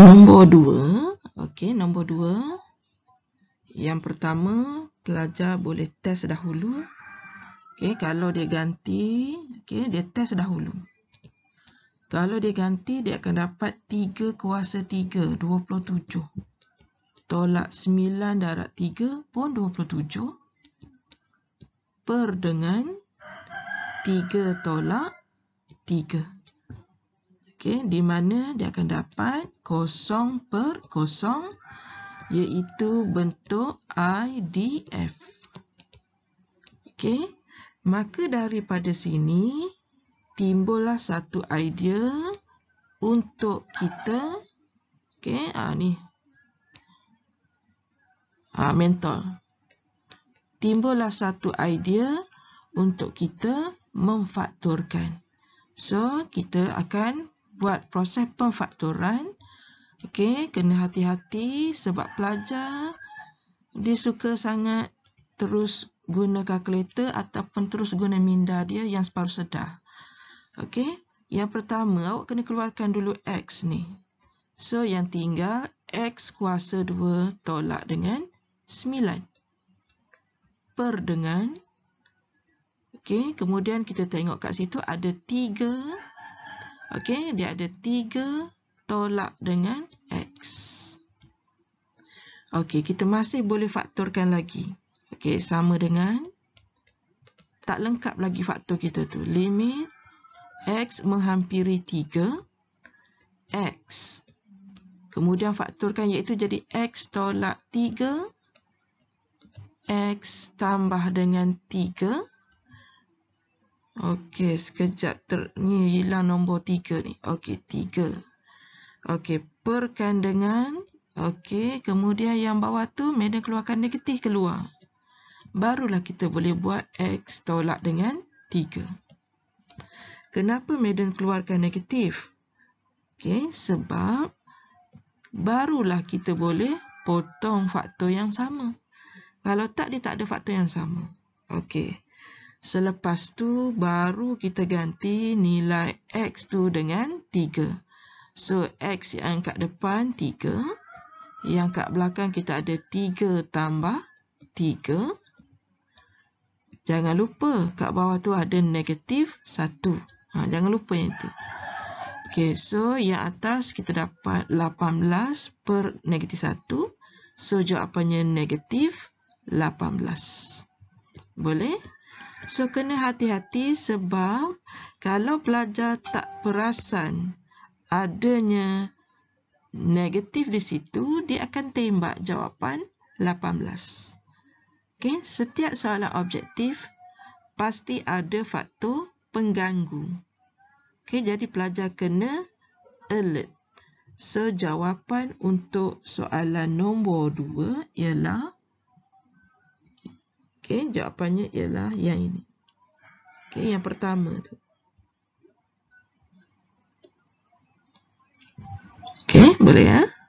Nombor dua, okay, nombor dua. Yang pertama, pelajar boleh test dahulu. Okay, kalau dia ganti, okay, dia test dahulu. Kalau dia ganti, dia akan dapat 3 kuasa 3, 27. Tolak 9 darab 3 pun 27. Per dengan 3 tolak 3. 3. Okey, di mana dia akan dapat 0 per 0 iaitu bentuk IDF. Okey, maka daripada sini timbullah satu idea untuk kita okey, ah ni. Ah ha, mentol. Timbullah satu idea untuk kita memfaktorkan. So, kita akan buat proses pemfakturan. Okey, kena hati-hati sebab pelajar dia suka sangat terus guna kalkulator ataupun terus guna minda dia yang separuh sedar. Okey, yang pertama awak kena keluarkan dulu X ni. So, yang tinggal X kuasa 2 tolak dengan 9. Per dengan. Okey, kemudian kita tengok kat situ ada 3 Okey, dia ada 3 tolak dengan X. Okey, kita masih boleh faktorkan lagi. Okey, sama dengan tak lengkap lagi faktor kita tu. Limit X menghampiri 3 X. Kemudian faktorkan iaitu jadi X tolak 3 X tambah dengan 3 Okey, sekejap ter ni hilang nombor tiga ni. Okey, tiga. Okey, perkandangan. Okey, kemudian yang bawah tu medan keluarkan negatif keluar. Barulah kita boleh buat X tolak dengan tiga. Kenapa medan keluarkan negatif? Okey, sebab barulah kita boleh potong faktor yang sama. Kalau tak, dia tak ada faktor yang sama. Okey. Selepas tu baru kita ganti nilai x tu dengan 3. So x yang kat depan 3. Yang kat belakang kita ada 3 tambah 3. Jangan lupa kat bawah tu ada negatif 1. Ha, jangan lupa yang tu. Okay, so yang atas kita dapat 18 per negatif 1. So jawapannya negatif 18. Boleh? So kena hati-hati sebab kalau pelajar tak perasan adanya negatif di situ, dia akan tembak jawapan 18. Okay, setiap soalan objektif pasti ada faktor pengganggu. Okay, jadi pelajar kena alert. So, jawapan untuk soalan nombor 2 ialah Okey, jawapannya ialah yang ini. Okey, yang pertama tu. Okey, boleh ya? Eh?